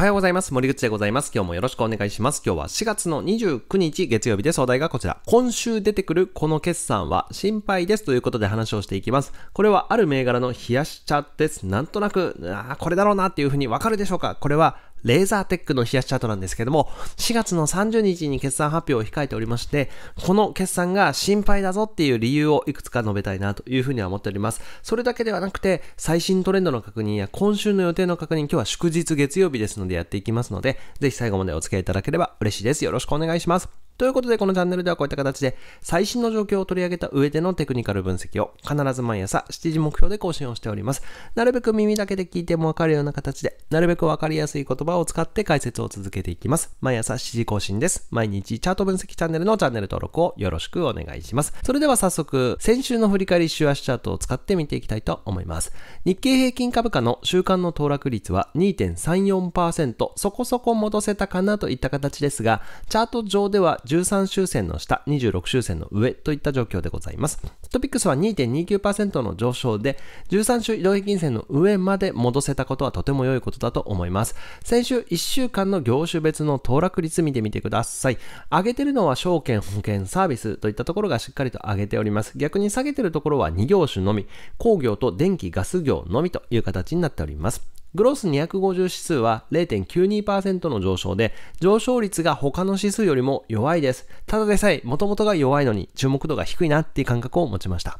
はようございます。森口でございます。今日もよろしくお願いします。今日は4月の29日月曜日です。お題がこちら。今週出てくるこの決算は心配ですということで話をしていきます。これはある銘柄の冷やし茶です。なんとなく、あこれだろうなっていうふうにわかるでしょうかこれはレーザーテックの冷やしチャートなんですけども、4月の30日に決算発表を控えておりまして、この決算が心配だぞっていう理由をいくつか述べたいなというふうには思っております。それだけではなくて、最新トレンドの確認や今週の予定の確認、今日は祝日月曜日ですのでやっていきますので、ぜひ最後までお付き合いいただければ嬉しいです。よろしくお願いします。ということで、このチャンネルではこういった形で、最新の状況を取り上げた上でのテクニカル分析を、必ず毎朝7時目標で更新をしております。なるべく耳だけで聞いてもわかるような形で、なるべくわかりやすい言葉を使って解説を続けていきます。毎朝7時更新です。毎日チャート分析チャンネルのチャンネル登録をよろしくお願いします。それでは早速、先週の振り返り週足チャートを使って見ていきたいと思います。日経平均株価の週間の騰落率は2.34%、そこそこ戻せたかなといった形ですが、チャート上では13周線の下、26周線の上といった状況でございます。トピックスは2.29%の上昇で、13週移動平均線の上まで戻せたことはとても良いことだと思います。先週1週間の業種別の騰落率見てみてください。上げてるのは証券、保険、サービスといったところがしっかりと上げております。逆に下げてるところは2業種のみ、工業と電気、ガス業のみという形になっております。グロス250指数は0.92%の上昇で、上昇率が他の指数よりも弱いです。ただでさえ、元々が弱いのに注目度が低いなっていう感覚を持ちました。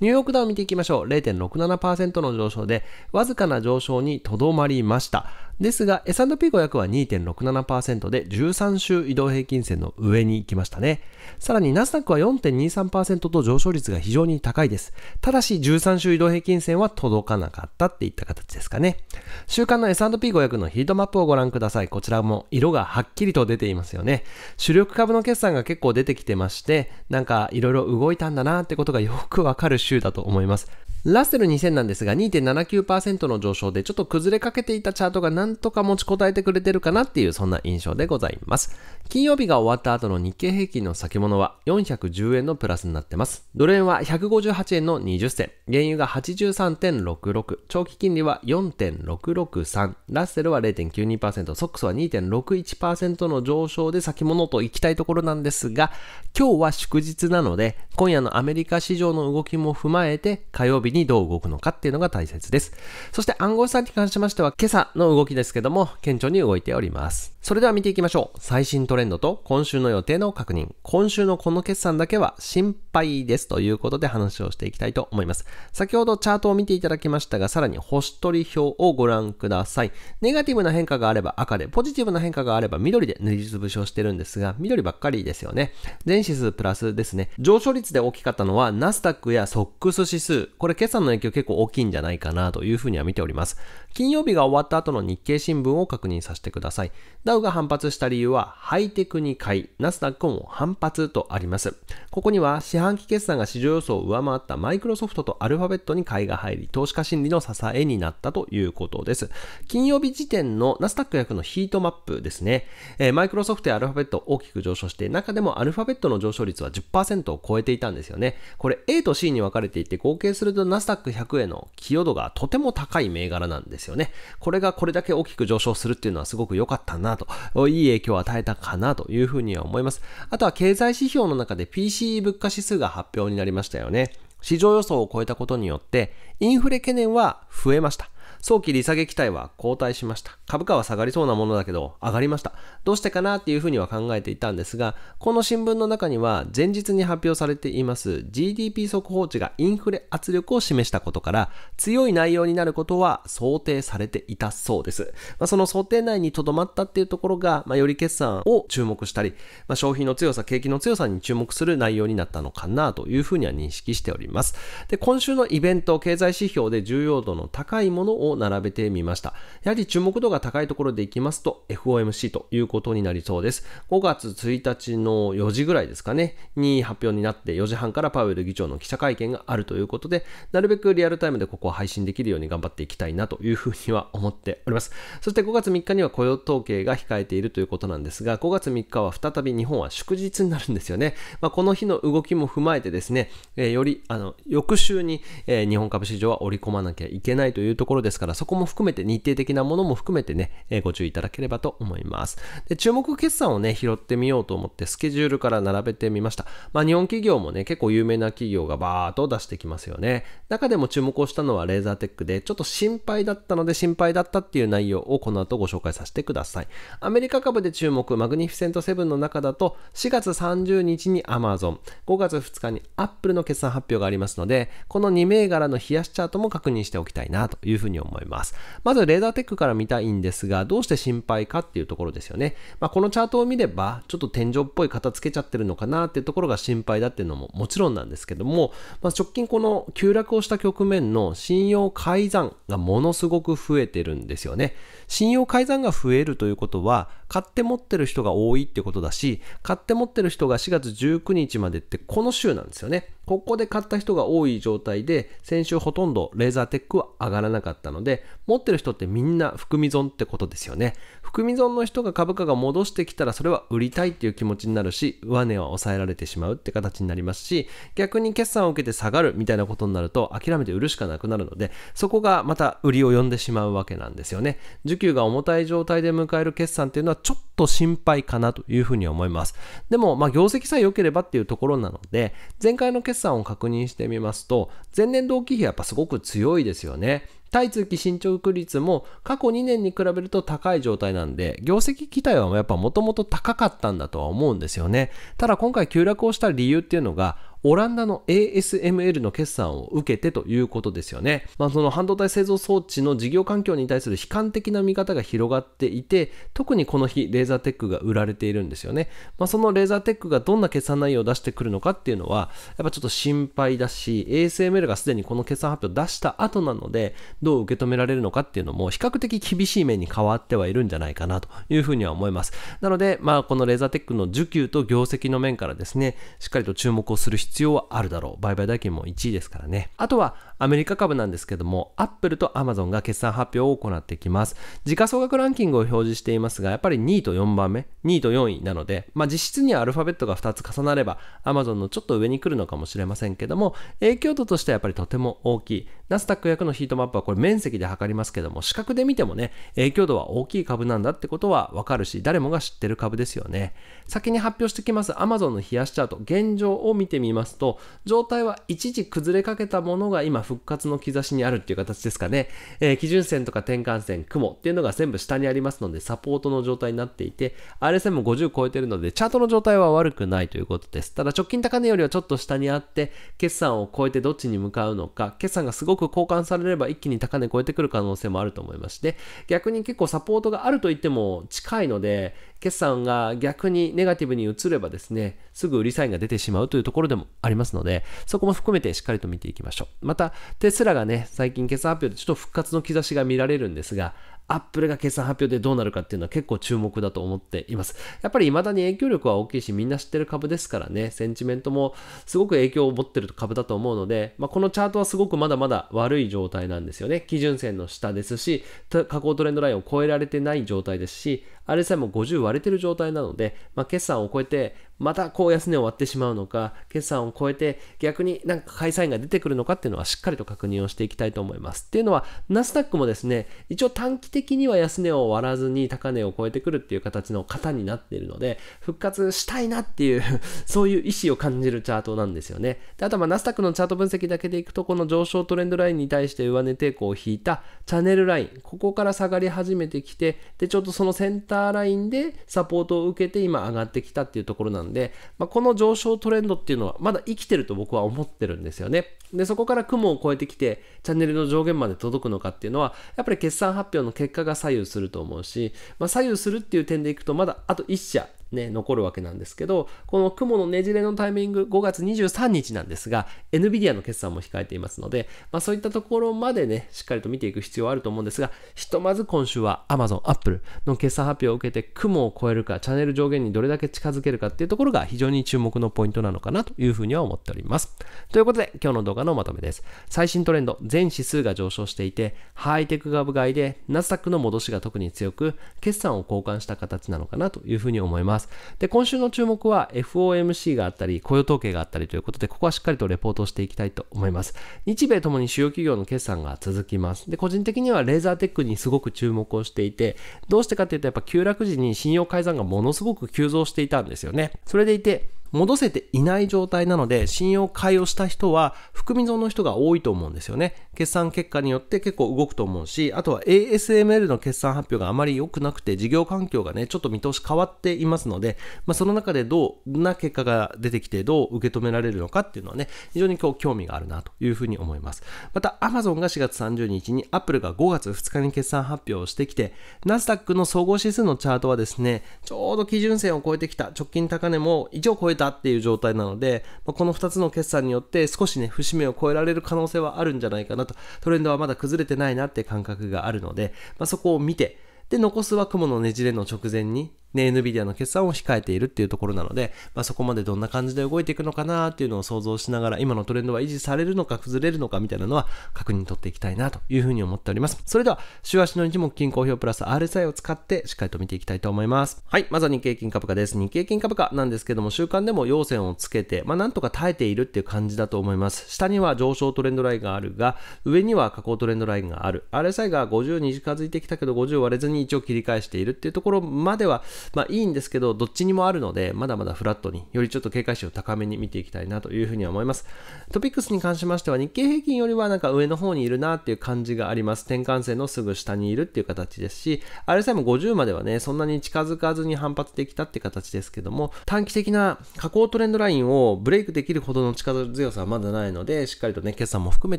ニューヨークダウン見ていきましょう。0.67%の上昇で、わずかな上昇にとどまりました。ですが S&P500 は2.67%で13週移動平均線の上に行きましたね。さらにナスダックは4.23%と上昇率が非常に高いです。ただし13週移動平均線は届かなかったっていった形ですかね。週間の S&P500 のヒートマップをご覧ください。こちらも色がはっきりと出ていますよね。主力株の決算が結構出てきてまして、なんか色々動いたんだなってことがよくわかる週だと思います。ラッセル2000なんですが2.79%の上昇でちょっと崩れかけていたチャートがなんとか持ちこたえてくれてるかなっていうそんな印象でございます。金曜日が終わった後の日経平均の先物は410円のプラスになってます。ドル円は158円の20銭、原油が83.66、長期金利は4.663、ラッセルは0.92%、ソックスは2.61%の上昇で先物と行きたいところなんですが、今日は祝日なので今夜のアメリカ市場の動きも踏まえて火曜日にどう動くのかっていうのが大切です。そして暗号資産に関しましては、今朝の動きですけども、顕著に動いております。それでは見ていきましょう。最新トレンドと今週の予定の確認。今週のこの決算だけは心配ですということで話をしていきたいと思います。先ほどチャートを見ていただきましたが、さらに星取り表をご覧ください。ネガティブな変化があれば赤で、ポジティブな変化があれば緑で塗りつぶしをしてるんですが、緑ばっかりですよね。全指数プラスですね。上昇率で大きかったのはナスダックやソックス指数。これ決算の影響結構大きいんじゃないかなというふうには見ております。金曜日が終わった後の日経新聞を確認させてください。ダウが反発した理由は、ハイテクに買い、ナスダックも反発とあります。ここには、四半期決算が市場予想を上回ったマイクロソフトとアルファベットに買いが入り、投資家心理の支えになったということです。金曜日時点のナスダック役のヒートマップですね。えー、マイクロソフトやアルファベット大きく上昇して、中でもアルファベットの上昇率は10%を超えていたんですよね。これ A と C に分かれていて、合計するとナスダック100への寄与度がとても高い銘柄なんですよね。これがこれだけ大きく上昇するっていうのはすごく良かったなとと、いい影響を与えたかなというふうには思います。あとは経済指標の中で PCE 物価指数が発表になりましたよね。市場予想を超えたことによって、インフレ懸念は増えました。早期利下げ期待は後退しました。株価は下がりそうなものだけど、上がりました。どうしてかなっていうふうには考えていたんですが、この新聞の中には、前日に発表されています GDP 速報値がインフレ圧力を示したことから、強い内容になることは想定されていたそうです。まあ、その想定内にとどまったっていうところが、まあ、より決算を注目したり、まあ、消費の強さ、景気の強さに注目する内容になったのかなというふうには認識しております。で、今週のイベント、経済指標で重要度の高いものを並べてみました。やはり注目度が高いところでいきますと FOMC ということになりそうです。5月1日の4時ぐらいですかね、に発表になって4時半からパウエル議長の記者会見があるということで、なるべくリアルタイムでここは配信できるように頑張っていきたいなというふうには思っております。そして5月3日には雇用統計が控えているということなんですが、5月3日は再び日本は祝日になるんですよね。まあ、この日の動きも踏まえてですね、えー、より、あの、翌週に、えー、日本株市場は織り込まなきゃいけないというところですからそこも含めて日程的なものも含めてね、えー、ご注意いただければと思います。で、注目決算をね、拾ってみようと思ってスケジュールから並べてみました。まあ日本企業もね、結構有名な企業がバーっと出してきますよね。中でも注目をしたのはレーザーテックで、ちょっと心配だったので心配だったっていう内容をこの後ご紹介させてください。アメリカ株で注目、マグニフィセント7の中だと4月30日にアマゾン5月2日にアップルの決算発表がありますので、この2銘柄の冷やしチャートも確認しておきたいなというふうに思います。思います。まずレーダーテックから見たいんですが、どうして心配かっていうところですよね。まあ、このチャートを見れば、ちょっと天井っぽい型つけちゃってるのかなっていうところが心配だっていうのももちろんなんですけども、まあ、直近この急落をした局面の信用改ざんがものすごく増えてるんですよね。信用改ざんが増えるということは、買って持ってる人が多いってことだし、買って持ってる人が4月19日までってこの週なんですよね。ここで買った人が多い状態で、先週ほとんどレーザーテックは上がらなかったので、持ってる人ってみんな含み損ってことですよね。含み損の人が株価が戻してきたら、それは売りたいっていう気持ちになるし、上値は抑えられてしまうって形になりますし、逆に決算を受けて下がるみたいなことになると、諦めて売るしかなくなるので、そこがまた売りを呼んでしまうわけなんですよね。需給が重たい状態で迎える決算っていうのは、ちょっと心配かなというふうに思います。でも、まあ、業績さえ良ければっていうところなので、前回の決算を確認してみますと、前年同期比やっぱすごく強いですよね。対通期進捗率も過去2年に比べると高い状態なんで、業績期待はやっぱもともと高かったんだとは思うんですよね。ただ今回急落をした理由っていうのが、オランダの ASML の決算を受けてということですよね。まあ、その半導体製造装置の事業環境に対する悲観的な見方が広がっていて、特にこの日、レーザーテックが売られているんですよね。まあ、そのレーザーテックがどんな決算内容を出してくるのかっていうのは、やっぱちょっと心配だし、ASML がすでにこの決算発表を出した後なので、どう受け止められるのかっていうのも、比較的厳しい面に変わってはいるんじゃないかなというふうには思います。なので、まあ、このレーザーテックの需給と業績の面からですね、しっかりと注目をする必要必要はあるだろう。売買代金も1位ですからね。あとは、アメリカ株なんですけども、アップルとアマゾンが決算発表を行ってきます。時価総額ランキングを表示していますが、やっぱり2位と4番目、2位と4位なので、まあ実質にはアルファベットが2つ重なれば、アマゾンのちょっと上に来るのかもしれませんけども、影響度としてはやっぱりとても大きい。ナスダック100のヒートマップはこれ面積で測りますけども、視覚で見てもね、影響度は大きい株なんだってことはわかるし、誰もが知ってる株ですよね。先に発表してきます Amazon の冷やしチャート、現状を見てみますと、状態は一時崩れかけたものが今復活の兆しにあるっていう形ですかね。えー、基準線とか転換線、雲っていうのが全部下にありますので、サポートの状態になっていて、RSM も50超えてるので、チャートの状態は悪くないということです。ただ直近高値よりはちょっと下にあって、決算を超えてどっちに向かうのか、決算がすごく交換されれば一気に高値超えてくる可能性もあると思いまして、逆に結構サポートがあると言っても近いので、決算が逆にネガティブに移ればですね、すぐ売りサインが出てしまうというところでもありますので、そこも含めてしっかりと見ていきましょう。また、テスラがね、最近決算発表でちょっと復活の兆しが見られるんですが、アップルが決算発表でどうなるかっていうのは結構注目だと思っています。やっぱり未だに影響力は大きいし、みんな知ってる株ですからね、センチメントもすごく影響を持ってる株だと思うので、まあ、このチャートはすごくまだまだ悪い状態なんですよね。基準線の下ですし、下降トレンドラインを超えられてない状態ですし、あれさえも50割れてる状態なので、まあ、決算を超えて、またこう安値を割ってしまうのか、決算を超えて逆になんかサインが出てくるのかっていうのはしっかりと確認をしていきたいと思います。っていうのは、ナスダックもですね、一応短期的には安値を割らずに高値を超えてくるっていう形の型になっているので、復活したいなっていう そういう意思を感じるチャートなんですよね。であとはナスダックのチャート分析だけでいくと、この上昇トレンドラインに対して上値抵抗を引いたチャンネルライン、ここから下がり始めてきて、で、ちょっとその先端ターラインでサポートを受けて今上がってきたっていうところなんで、まあ、この上昇トレンドっていうのはまだ生きてると僕は思ってるんですよね。で、そこから雲を越えてきてチャンネルの上限まで届くのかっていうのは、やっぱり決算発表の結果が左右すると思うし、まあ、左右するっていう点でいくとまだあと1社ね、残るわけなんですけど、この雲のねじれのタイミング、5月23日なんですが、NVIDIA の決算も控えていますので、まあ、そういったところまでね、しっかりと見ていく必要はあると思うんですが、ひとまず今週は Amazon、Apple の決算発表を受けて、雲を超えるか、チャンネル上限にどれだけ近づけるかっていうところが非常に注目のポイントなのかなというふうには思っております。ということで、今日の動画のまとめです。最新トレンド、全指数が上昇していて、ハイテク株買いで、ナスダックの戻しが特に強く、決算を交換した形なのかなというふうに思います。。で、今週の注目は FOMC があったり、雇用統計があったりということで、ここはしっかりとレポートしていきたいと思います。日米ともに主要企業の決算が続きます。で、個人的にはレーザーテックにすごく注目をしていて、どうしてかっていうと、やっぱ急落時に信用改ざんがものすごく急増していたんですよね。それでいて、戻せていない状態なので、信用買いをした人は、含み損の人が多いと思うんですよね。決算結果によって結構動くと思うし、あとは ASML の決算発表があまり良くなくて、事業環境がね、ちょっと見通し変わっていますので、まあ、その中でどんな結果が出てきて、どう受け止められるのかっていうのはね、非常に今日興味があるなというふうに思います。また、Amazon が4月30日に、Apple が5月2日に決算発表をしてきて、ナスダックの総合指数のチャートはですね、ちょうど基準線を超えてきた、直近高値も1を超えたっていう状態なので、まあ、この2つの決算によって少しね、節目を超えられる可能性はあるんじゃないかななと、トレンドはまだ崩れてないなって感覚があるので、まあ、そこを見て、で、残すは雲のねじれの直前にね、NVIDIA の決算を控えているっていうところなので、まあ、そこまでどんな感じで動いていくのかなっていうのを想像しながら、今のトレンドは維持されるのか崩れるのかみたいなのは確認取っていきたいなというふうに思っております。それでは、週足の日目均衡表プラス RSI を使ってしっかりと見ていきたいと思います。はい、まずは日経金株価です。日経金株価なんですけども、週間でも陽線をつけて、まあ、なんとか耐えているっていう感じだと思います。下には上昇トレンドラインがあるが、上には下降トレンドラインがある。RSI が50に近づいてきたけど、50割れずに一応切り返しているっていうところまでは、まあいいんですけど、どっちにもあるので、まだまだフラットに、よりちょっと警戒心を高めに見ていきたいなというふうには思います。トピックスに関しましては、日経平均よりはなんか上の方にいるなっていう感じがあります。転換線のすぐ下にいるっていう形ですし、RSI も50まではね、そんなに近づかずに反発できたって形ですけども、短期的な下降トレンドラインをブレイクできるほどの力強さはまだないので、しっかりとね、決算も含め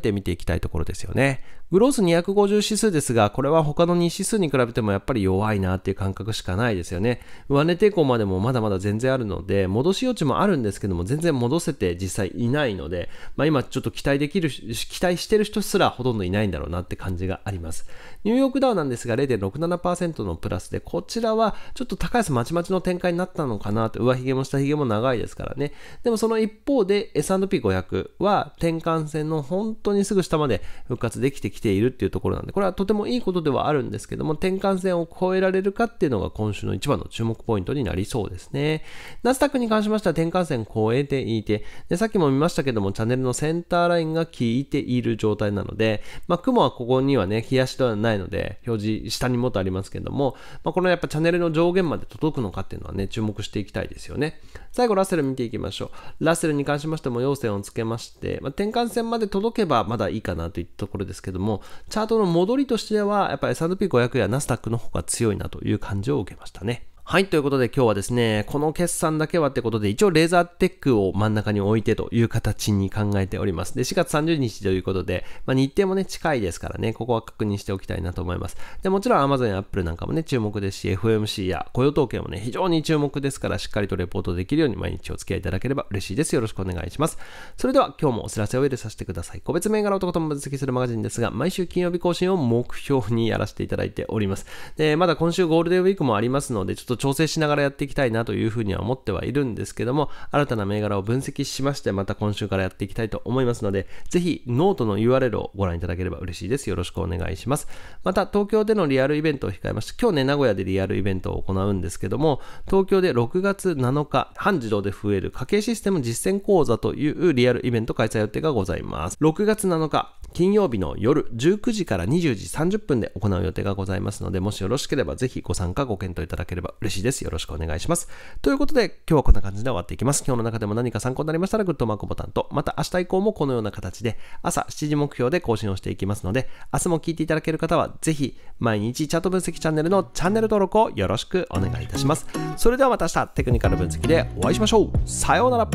て見ていきたいところですよね。グロース250指数ですが、これは他の2指数に比べてもやっぱり弱いなっていう感覚しかないですよね。上値抵抗までもまだまだ全然あるので、戻し余地もあるんですけども、全然戻せて実際いないので、まあ今ちょっと期待できる、期待してる人すらほとんどいないんだろうなって感じがあります。ニューヨークダウなんですが0.67%のプラスで、こちらはちょっと高安まちまちの展開になったのかなと、上髭も下髭も長いですからね。でもその一方で S&P500 は転換線の本当にすぐ下まで復活できてきてているっていうところなんで、これはとてもいいことではあるんですけども、転換線を超えられるかっていうのが今週の一番の注目ポイントになりそうですね。ナスダックに関しましては転換線超えていて、で、さっきも見ましたけども、チャンネルのセンターラインが効いている状態なので、まあ、雲はここにはね、冷やしではないので、表示下にもっとありますけども、まあ、このやっぱチャンネルの上限まで届くのかっていうのはね、注目していきたいですよね。最後、ラッセル見ていきましょう。ラッセルに関しましても、陽線をつけまして、まあ、転換線まで届けばまだいいかなといったところですけども、も、チャートの戻りとしては、やっぱり S&P500 やナスダックの方が強いなという感じを受けましたね。はい、ということで今日はですね、この決算だけはってことで、一応レーザーテックを真ん中に置いてという形に考えております。で、4月30日ということで、まあ、日程もね、近いですからね、ここは確認しておきたいなと思います。で、もちろん Amazon や Apple なんかもね、注目ですし、FOMC や雇用統計もね、非常に注目ですから、しっかりとレポートできるように毎日お付き合いいただければ嬉しいです。よろしくお願いします。それでは今日もお知らせを入れさせてください。個別銘柄男とこと分析するマガジンですが、毎週金曜日更新を目標にやらせていただいております。で、まだ今週ゴールデンウィークもありますので、ちょっとと調整しながらやっていきたいなというふうには思ってはいるんですけども、新たな銘柄を分析しまして、また今週からやっていきたいと思いますので、ぜひノートの URL をご覧いただければ嬉しいです。よろしくお願いします。また、東京でのリアルイベントを控えまして、今日ね、名古屋でリアルイベントを行うんですけども、東京で6月7日、半自動で増える家計システム実践講座というリアルイベント開催予定がございます。6月7日、金曜日の夜19時から20時30分で行う予定がございますので、もしよろしければぜひご参加ご検討いただければ嬉しいです。よろしくお願いします。ということで、今日はこんな感じで終わっていきます。今日の中でも何か参考になりましたらグッドマークボタンと、また明日以降もこのような形で朝7時目標で更新をしていきますので、明日も聞いていただける方はぜひ毎日チャット分析チャンネルのチャンネル登録をよろしくお願いいたします。それではまた明日テクニカル分析でお会いしましょう。さようなら。